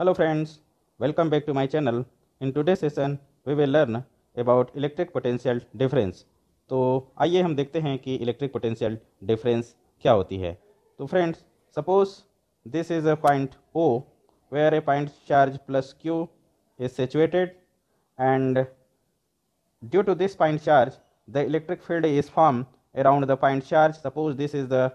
Hello friends welcome back to my channel in today's session we will learn about electric potential difference तो आइए हम देखते हैं कि इलेक्ट्रिक पोटेंशियल डिफरेंस क्या होती है तो friends suppose this is a point O where a point charge plus Q is situated and due to this point charge the electric field is form around the point charge suppose this is the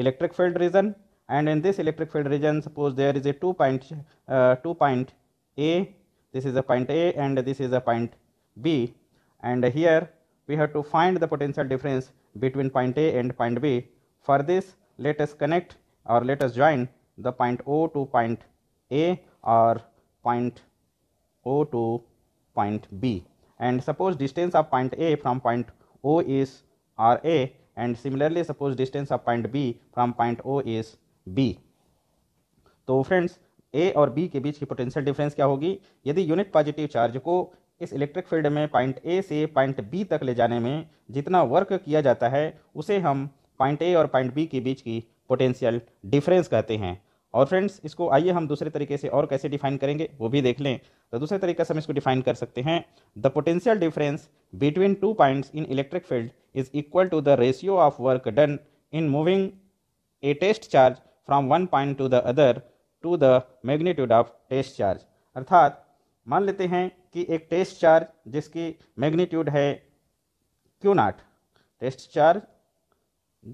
electric field region and in this electric field region suppose there is a two point uh, two point a this is a point a and this is a point b and here we have to find the potential difference between point a and point b for this let us connect or let us join the point o to point a or point o to point b and suppose distance of point a from point o is r a and similarly suppose distance of point b from point o is B तो friends A और B के बीच की potential difference क्या होगी यदि unit positive charge को इस electric field में पॉइंट ए से पॉइंट बी तक ले जाने में जितना वर्क किया जाता है उसे हम पॉइंट ए और पॉइंट बी के बीच की पोटेंशियल डिफरेंस कहते हैं और फ्रेंड्स इसको आइए हम दूसरे तरीके से और कैसे डिफाइन करेंगे वो भी देख लें तो दूसरे तरीके से हम इसको डिफाइन कर सकते हैं the potential difference between two points in electric field is equal to the ratio of work done in moving a test charge from one point to the other to the magnitude of test charge अर्थात मान लेते हैं कि एक test charge जिसकी magnitude है Q naught test charge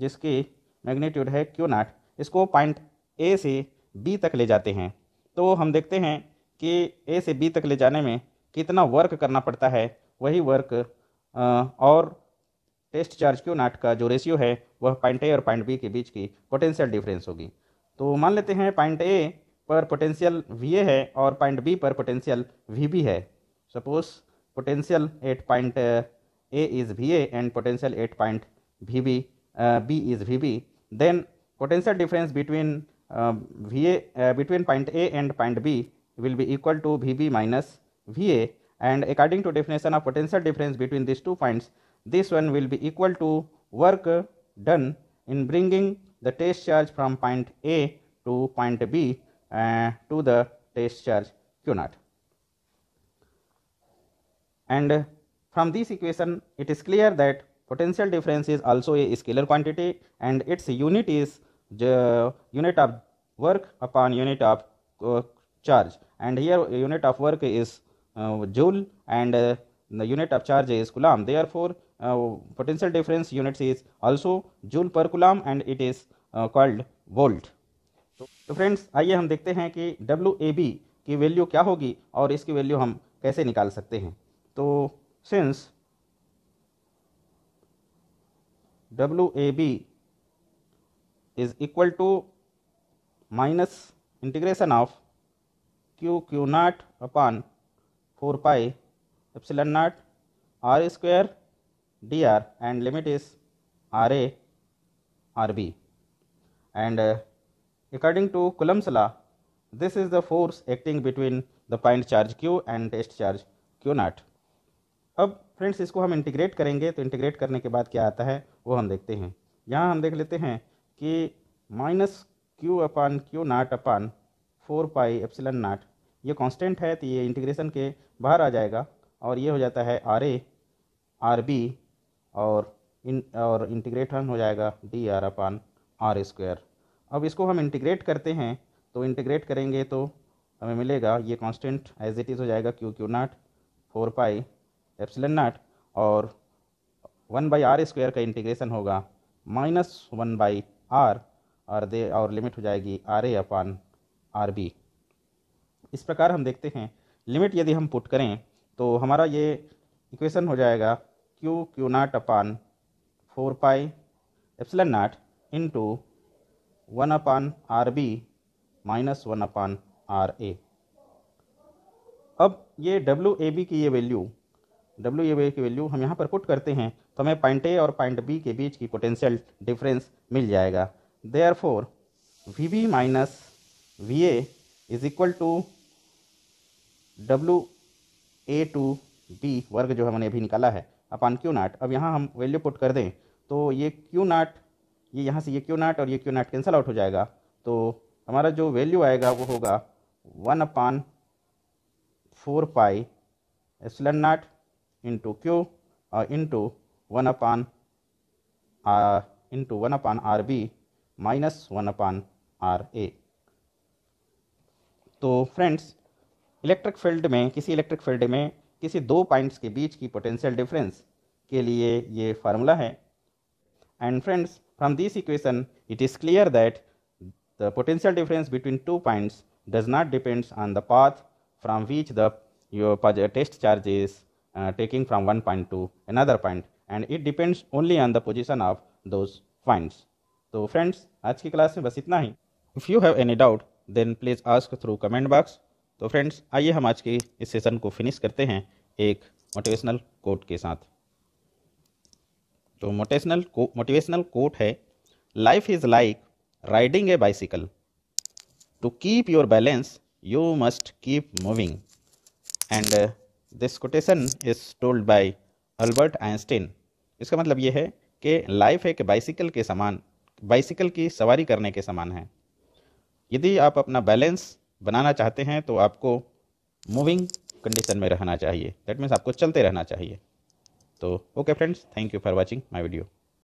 जिसकी magnitude है क्यू नाट इसको पॉइंट ए से बी तक ले जाते हैं तो हम देखते हैं कि ए से बी तक ले जाने में कितना वर्क करना पड़ता है वही वर्क और टेस्ट चार्ज क्यू नाट का जो रेशियो है वह पॉइंट ए और पॉइंट बी के बीच की पोटेंशियल डिफरेंस होगी तो मान लेते हैं पॉइंट ए पर पोटेंशियल वी ए है और पॉइंट बी पर पोटेंशियल वी बी है suppose potential at point A is V and potential at point V B B is V B then potential difference between V A between point A and point B will be equal to V B minus V A and according to definition of potential difference between this two points this one will be equal to work done in bringing the test charge from point A to point B uh, to the test charge Q naught. And from this equation, it is clear that potential difference is also a scalar quantity and its unit is the unit of work upon unit of uh, charge. And here unit of work is uh, joule and uh, the unit of charge is coulomb therefore uh, potential difference units is also joule per coulomb and it is uh, called volt so, so friends हम hum dekhte hain ki wab ki value kya hogi aur iski value hum kaise nikal sakte hain to since wab is equal to minus integration of q q of upon 4 pi epsilon naught r square dr and limit is ra rb and uh, according to coulomb's law this is the force acting between the point charge q and test charge q naught अब friends इसको हम integrate करेंगे तो integrate करने के बाद क्या आता है वो हम देखते हैं यहाँ हम देख लेते हैं कि minus Q upon Q naught upon four pi epsilon naught ये कांस्टेंट है तो ये इंटीग्रेशन के बाहर आ जाएगा और ये हो जाता है आर ए आर बी और इन और इंटीग्रेटन हो जाएगा D R upon R square अब इसको हम इंटीग्रेट करते हैं तो इंटीग्रेट करेंगे तो हमें मिलेगा ये कांस्टेंट एज इट इज़ हो जाएगा Q Q naught four pi epsilon naught और वन बाई आर स्क्वायर का इंटीग्रेशन होगा माइनस वन बाई आर और दे और लिमिट हो जाएगी R A upon R B इस प्रकार हम देखते हैं लिमिट यदि हम पुट करें तो हमारा ये इक्वेशन हो जाएगा Q Q naught upon four pi epsilon naught into one upon R B minus one upon R A अब ये डब्ल्यू ए बी की ये वैल्यू डब्ल्यू ए बी की वैल्यू हम यहाँ पर पुट करते हैं तो हमें पॉइंट ए और पॉइंट बी के बीच की पोटेंशियल डिफरेंस मिल जाएगा therefore V B minus V A is equal to W A to D वर्ग जो है मैंने अभी निकाला है अपान क्यू नाट अब यहाँ हम वैल्यू पुट कर दें तो ये क्यू नाट ये यहाँ से ये क्यू नाट और ये क्यू नाट कैंसिल आउट हो जाएगा तो हमारा जो वैल्यू आएगा वो होगा one upon four pi epsilon naught into Q और into one upon into one upon R B minus one upon R A तो फ्रेंड्स इलेक्ट्रिक फील्ड में किसी इलेक्ट्रिक फील्ड में किसी दो पॉइंट्स के बीच की पोटेंशियल डिफरेंस के लिए ये फार्मूला है and friends from this equation it is clear that the potential difference between two points does not depends on the path from which the your test charge taking from one point to another point and it depends only on the position of those points तो friends आज की class में बस इतना ही if you have any doubt then please ask through comment box तो friends आइए हम आज के इस सेशन को फिनिश करते हैं एक मोटिवेशनल कोट के साथ तो मोटिवेशनल को मोटिवेशनल कोट है life is like riding a bicycle to keep your balance you must keep moving and this quotation is told by Albert Einstein इसका मतलब ये है कि लाइफ एक बाइसिकल के समान बाइसिकल की सवारी करने के समान है यदि आप अपना बैलेंस बनाना चाहते हैं तो आपको मूविंग कंडीशन में रहना चाहिए दैट मीन्स आपको चलते रहना चाहिए तो okay friends thank you for watching my video